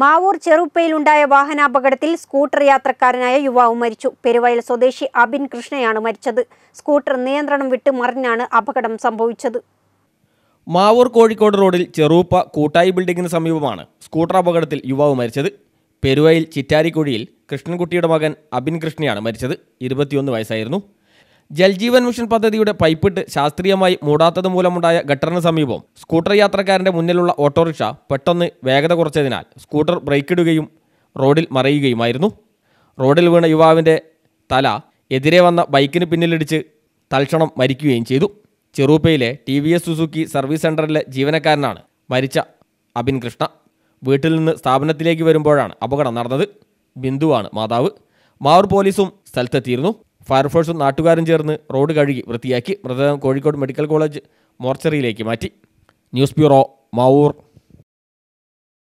മാവൂർ ചെറുപ്പയിലുണ്ടായ വാഹനാപകടത്തിൽ സ്കൂട്ടർ യാത്രക്കാരനായ യുവാവ് മരിച്ചു പെരുവയൽ സ്വദേശി അബിൻ കൃഷ്ണയാണ് മരിച്ചത് സ്കൂട്ടർ നിയന്ത്രണം വിട്ട് മറിഞ്ഞാണ് അപകടം സംഭവിച്ചത് മാവൂർ കോഴിക്കോട് റോഡിൽ ചെറുപ്പ കൂട്ടായി ബിൽഡിംഗിന് സമീപമാണ് സ്കൂട്ടർ അപകടത്തിൽ യുവാവ് മരിച്ചത് പെരുവയിൽ ചിറ്റാരിക്കുഴിയിൽ കൃഷ്ണൻകുട്ടിയുടെ മകൻ അബിൻ കൃഷ്ണയാണ് മരിച്ചത് ഇരുപത്തിയൊന്ന് വയസ്സായിരുന്നു ജൽജീവൻ മിഷൻ പദ്ധതിയുടെ പൈപ്പിട്ട് ശാസ്ത്രീയമായി മൂടാത്തത് മൂലമുണ്ടായ ഗട്ടറിന് സമീപം സ്കൂട്ടർ യാത്രക്കാരന്റെ മുന്നിലുള്ള ഓട്ടോറിക്ഷ പെട്ടെന്ന് വേഗത കുറച്ചതിനാൽ സ്കൂട്ടർ ബ്രേക്കിടുകയും റോഡിൽ മറയുകയുമായിരുന്നു റോഡിൽ വീണ യുവാവിൻ്റെ തല എതിരെ വന്ന ബൈക്കിന് പിന്നിലിടിച്ച് തൽക്ഷണം മരിക്കുകയും ചെയ്തു ചെറൂപ്പയിലെ T V S Suzuki service സെൻറ്ററിലെ ജീവനക്കാരനാണ് മരിച്ച അബിൻ കൃഷ്ണ വീട്ടിൽ നിന്ന് സ്ഥാപനത്തിലേക്ക് വരുമ്പോഴാണ് അപകടം നടന്നത് ബിന്ദുവാണ് മാതാവ് മാവൂർ പോലീസും സ്ഥലത്തെത്തിയിരുന്നു ഫയർഫോഴ്സും നാട്ടുകാരും ചേർന്ന് റോഡ് കഴുകി വൃത്തിയാക്കി മൃതദേഹം കോഴിക്കോട് മെഡിക്കൽ കോളേജ് മോർച്ചറിയിലേക്ക് മാറ്റി ന്യൂസ് ബ്യൂറോ മാവൂർ